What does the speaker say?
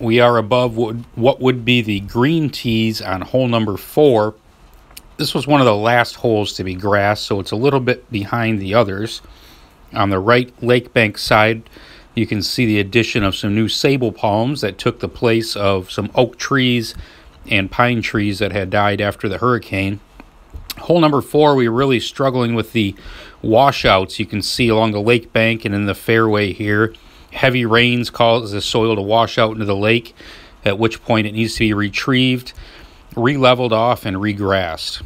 We are above what would be the green tees on hole number four. This was one of the last holes to be grassed, so it's a little bit behind the others. On the right lake bank side, you can see the addition of some new sable palms that took the place of some oak trees and pine trees that had died after the hurricane. Hole number four, we we're really struggling with the washouts you can see along the lake bank and in the fairway here. Heavy rains cause the soil to wash out into the lake, at which point it needs to be retrieved, re leveled off, and regrassed.